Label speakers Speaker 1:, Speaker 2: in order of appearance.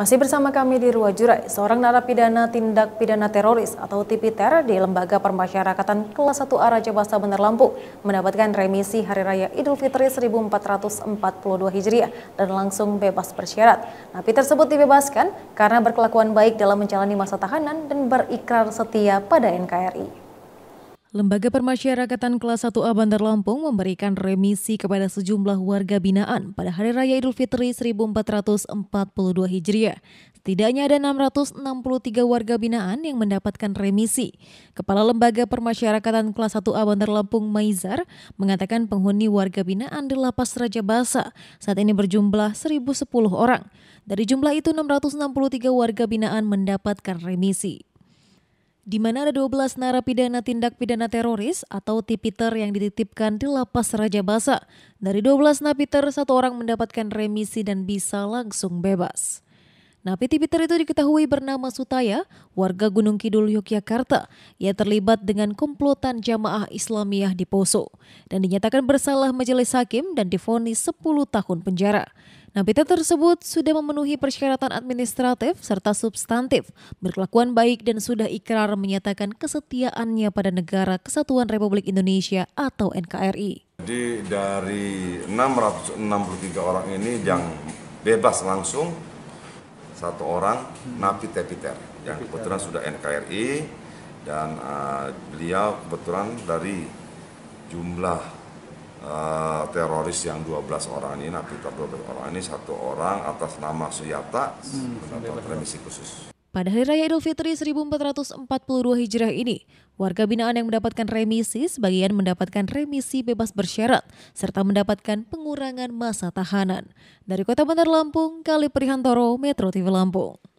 Speaker 1: Masih bersama kami di Ruang Jurai, seorang narapidana tindak pidana teroris atau TIPITER di Lembaga Permasyarakatan Kelas 1 Raja Basa Bener Lampung mendapatkan remisi Hari Raya Idul Fitri 1442 Hijriah dan langsung bebas bersyarat. Napi tersebut dibebaskan karena berkelakuan baik dalam menjalani masa tahanan dan berikrar setia pada NKRI. Lembaga Permasyarakatan Kelas 1A Bandar Lampung memberikan remisi kepada sejumlah warga binaan pada Hari Raya Idul Fitri 1442 Hijriah. Setidaknya ada 663 warga binaan yang mendapatkan remisi. Kepala Lembaga Permasyarakatan Kelas 1A Bandar Lampung Maizar mengatakan penghuni warga binaan di Lapas Raja Basa saat ini berjumlah 1010 orang. Dari jumlah itu 663 warga binaan mendapatkan remisi di mana ada 12 narapidana tindak pidana teroris atau tipiter yang dititipkan di lapas Raja Basa. Dari 12 napiter, satu orang mendapatkan remisi dan bisa langsung bebas. Napi Tipiter itu diketahui bernama Sutaya, warga Gunung Kidul Yogyakarta. Ia terlibat dengan komplotan jamaah Islamiyah di Poso dan dinyatakan bersalah majelis hakim dan difonis 10 tahun penjara. Nah, Peter tersebut sudah memenuhi persyaratan administratif serta substantif, berkelakuan baik dan sudah ikrar menyatakan kesetiaannya pada negara Kesatuan Republik Indonesia atau NKRI.
Speaker 2: Jadi dari 663 orang ini yang bebas langsung satu orang Napi Tepiter yang kebetulan sudah NKRI dan uh, beliau kebetulan dari jumlah uh, teroris yang 12 orang ini Napi 12 orang ini satu orang atas nama Suyata hmm, remisi khusus.
Speaker 1: Pada Hari Raya Idul Fitri 1442 Hijrah ini, warga binaan yang mendapatkan remisi sebagian mendapatkan remisi bebas bersyarat serta mendapatkan pengurangan masa tahanan. Dari Kota Bandar Lampung, Kali Prihantoro, Metro TV Lampung.